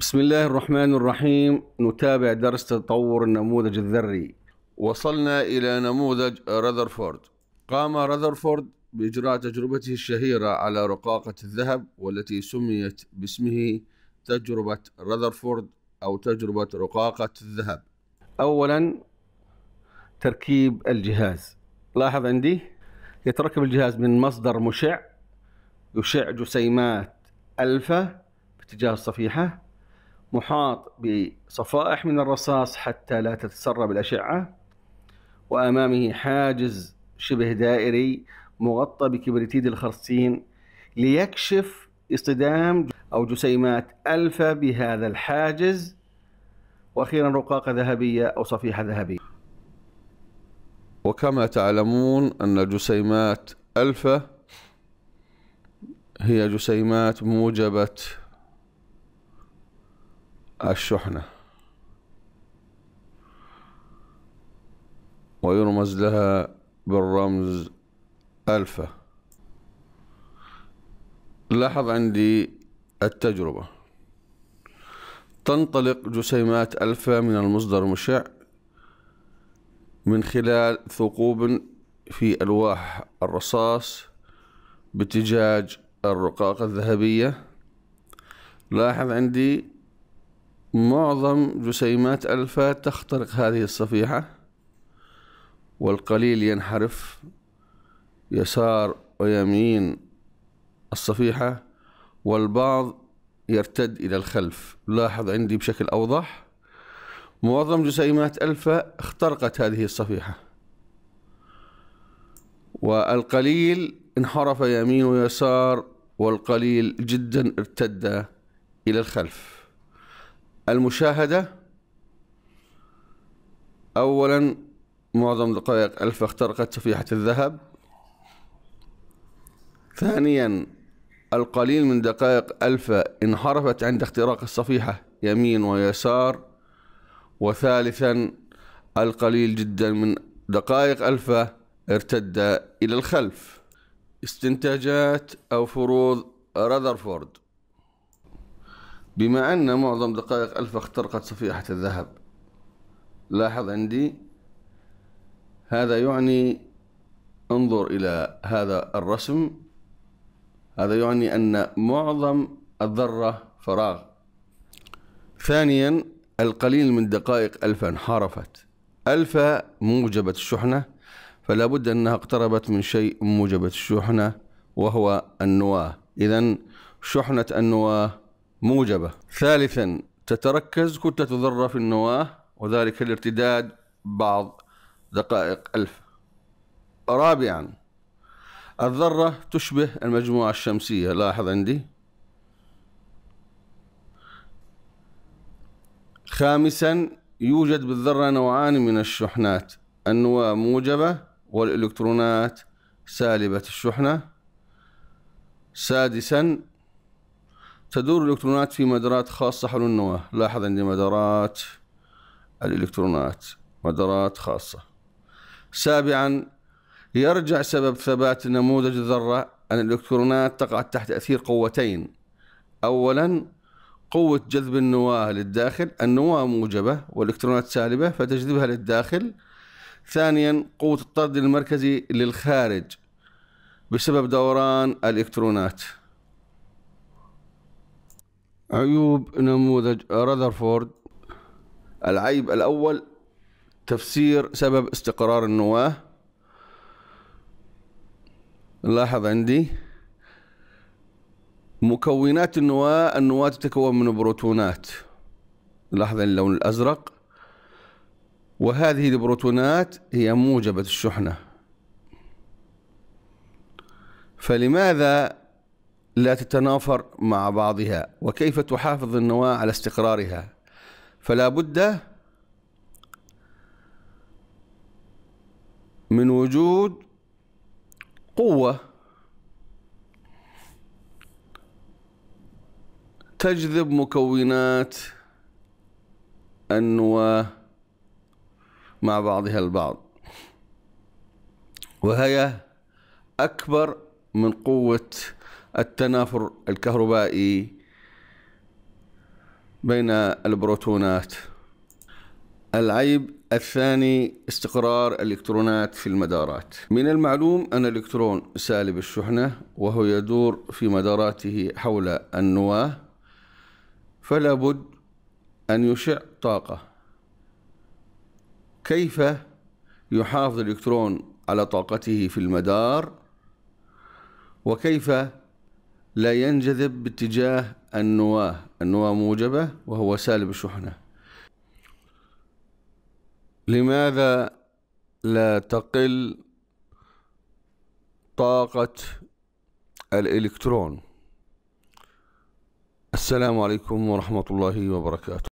بسم الله الرحمن الرحيم نتابع درس تطور النموذج الذري وصلنا إلى نموذج رذرفورد قام رذرفورد بإجراء تجربته الشهيرة على رقاقة الذهب والتي سميت باسمه تجربة رذرفورد أو تجربة رقاقة الذهب أولا تركيب الجهاز لاحظ عندي يتركب الجهاز من مصدر مشع يشع جسيمات ألفا باتجاه الصفيحة محاط بصفائح من الرصاص حتى لا تتسرب الأشعة وأمامه حاجز شبه دائري مغطى بكبريتيد الخرسين ليكشف اصطدام أو جسيمات ألفا بهذا الحاجز وأخيرا رقاقة ذهبية أو صفيحة ذهبية وكما تعلمون أن جسيمات ألفا هي جسيمات موجبة الشحنة ويرمز لها بالرمز ألفا لاحظ عندي التجربة تنطلق جسيمات ألفا من المصدر المشع من خلال ثقوب في ألواح الرصاص باتجاج الرقاقة الذهبية لاحظ عندي معظم جسيمات ألفا تخترق هذه الصفيحة والقليل ينحرف يسار ويمين الصفيحة والبعض يرتد إلى الخلف لاحظ عندي بشكل أوضح معظم جسيمات ألفا اخترقت هذه الصفيحة والقليل انحرف يمين ويسار والقليل جدا ارتد إلى الخلف المشاهدة أولا معظم دقائق ألف اخترقت سفيحة الذهب ثانيا القليل من دقائق ألف انحرفت عند اختراق الصفيحة يمين ويسار وثالثا القليل جدا من دقائق ألف ارتد إلى الخلف استنتاجات أو فروض رذرفورد بما أن معظم دقائق ألف اخترقت صفيحة الذهب لاحظ عندي هذا يعني انظر إلى هذا الرسم هذا يعني أن معظم الذرة فراغ ثانيا القليل من دقائق ألف انحرفت ألف موجبة الشحنة فلا بد أنها اقتربت من شيء موجبة الشحنة وهو النواة إذا شحنة النواة موجبة ثالثا تتركز كتلة الذرة في النواة وذلك الارتداد بعض دقائق ألف رابعا الذرة تشبه المجموعة الشمسية لاحظ عندي خامسا يوجد بالذرة نوعان من الشحنات النواة موجبة والإلكترونات سالبة الشحنة سادسا تدور الإلكترونات في مدارات خاصة حول النواة لاحظ عندي مدارات الإلكترونات مدارات خاصة سابعا يرجع سبب ثبات نموذج الذرة أن الإلكترونات تقع تحت تأثير قوتين أولا قوة جذب النواة للداخل النواة موجبة والإلكترونات سالبة فتجذبها للداخل ثانيا قوة الطرد المركزي للخارج بسبب دوران الإلكترونات عيوب نموذج راذرفورد العيب الأول تفسير سبب استقرار النواة لاحظ عندي مكونات النواة النواة تتكون من بروتونات لاحظ اللون الأزرق وهذه البروتونات هي موجبة الشحنة فلماذا لا تتنافر مع بعضها وكيف تحافظ النواة على استقرارها فلا بد من وجود قوة تجذب مكونات النواة مع بعضها البعض وهي أكبر من قوة التنافر الكهربائي بين البروتونات العيب الثاني استقرار الإلكترونات في المدارات من المعلوم أن الإلكترون سالب الشحنة وهو يدور في مداراته حول النواة فلا بد أن يشع طاقة كيف يحافظ الإلكترون على طاقته في المدار وكيف لا ينجذب باتجاه النواة النواة موجبة وهو سالب الشحنة لماذا لا تقل طاقة الإلكترون السلام عليكم ورحمة الله وبركاته